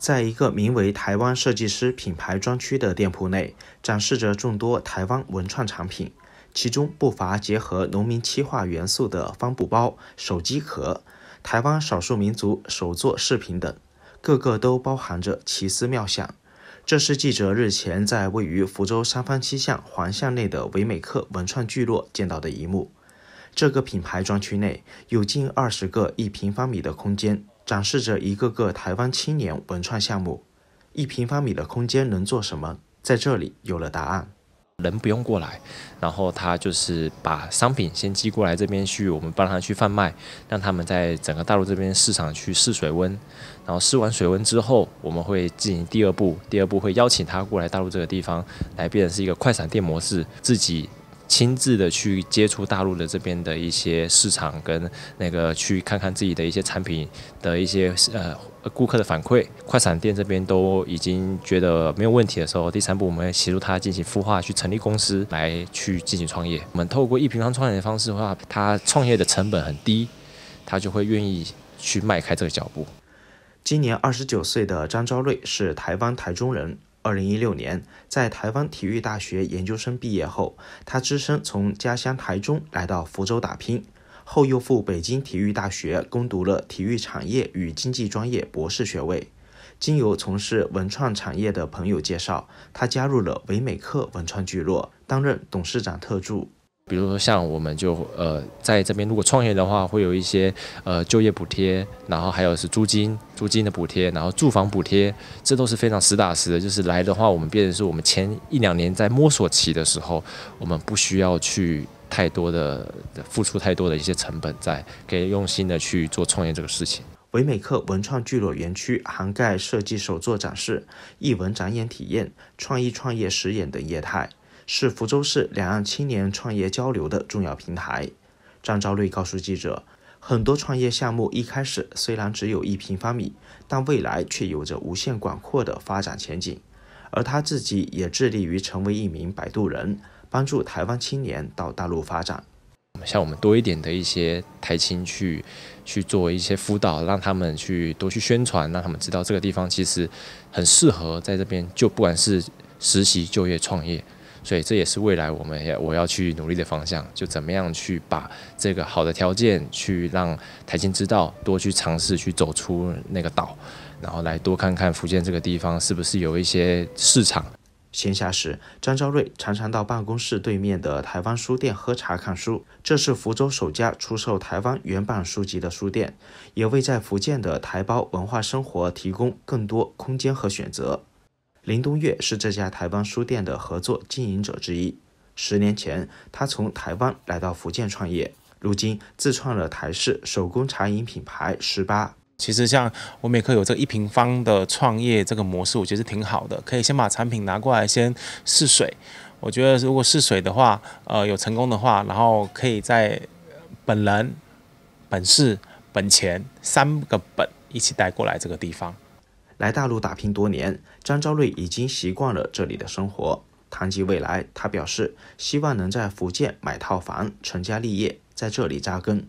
在一个名为“台湾设计师品牌专区”的店铺内，展示着众多台湾文创产品，其中不乏结合农民漆画元素的帆布包、手机壳、台湾少数民族手作饰品等，个个都包含着奇思妙想。这是记者日前在位于福州三坊七巷环巷内的唯美客文创聚落见到的一幕。这个品牌专区内有近二十个一平方米的空间。展示着一个个台湾青年文创项目，一平方米的空间能做什么？在这里有了答案。人不用过来，然后他就是把商品先寄过来这边去，我们帮他去贩卖，让他们在整个大陆这边市场去试水温。然后试完水温之后，我们会进行第二步，第二步会邀请他过来大陆这个地方，来变成是一个快闪店模式，自己。亲自的去接触大陆的这边的一些市场，跟那个去看看自己的一些产品的一些呃顾客的反馈，快闪店这边都已经觉得没有问题的时候，第三步我们协助他进行孵化，去成立公司来去进行创业。我们透过一平方创业的方式的话，他创业的成本很低，他就会愿意去迈开这个脚步。今年二十九岁的张昭瑞是台湾台中人。二零一六年，在台湾体育大学研究生毕业后，他只身从家乡台中来到福州打拼，后又赴北京体育大学攻读了体育产业与经济专业博士学位。经由从事文创产业的朋友介绍，他加入了唯美客文创聚落，担任董事长特助。比如说像我们就呃在这边如果创业的话，会有一些呃就业补贴，然后还有是租金，租金的补贴，然后住房补贴，这都是非常实打实的。就是来的话，我们变成是我们前一两年在摸索期的时候，我们不需要去太多的付出太多的一些成本，在可以用心的去做创业这个事情。唯美客文创聚落园区涵盖设计手作展示、艺文展演体验、创意创业实验等业态。是福州市两岸青年创业交流的重要平台。张昭瑞告诉记者，很多创业项目一开始虽然只有一平方米，但未来却有着无限广阔的发展前景。而他自己也致力于成为一名摆渡人，帮助台湾青年到大陆发展。像我们多一点的一些台青去去做一些辅导，让他们去多去宣传，让他们知道这个地方其实很适合在这边，就不管是实习、就业、创业。所以这也是未来我们要我要去努力的方向，就怎么样去把这个好的条件去让台青知道，多去尝试去走出那个岛，然后来多看看福建这个地方是不是有一些市场。闲暇时，张昭瑞常常到办公室对面的台湾书店喝茶看书。这是福州首家出售台湾原版书籍的书店，也为在福建的台胞文化生活提供更多空间和选择。林东月是这家台湾书店的合作经营者之一。十年前，他从台湾来到福建创业，如今自创了台式手工茶饮品牌“十八”。其实，像我每个有这个一平方的创业这个模式，我觉得挺好的，可以先把产品拿过来先试水。我觉得，如果试水的话，呃，有成功的话，然后可以在本人、本事、本钱三个本一起带过来这个地方。来大陆打拼多年，张昭瑞已经习惯了这里的生活。谈及未来，他表示希望能在福建买套房，成家立业，在这里扎根。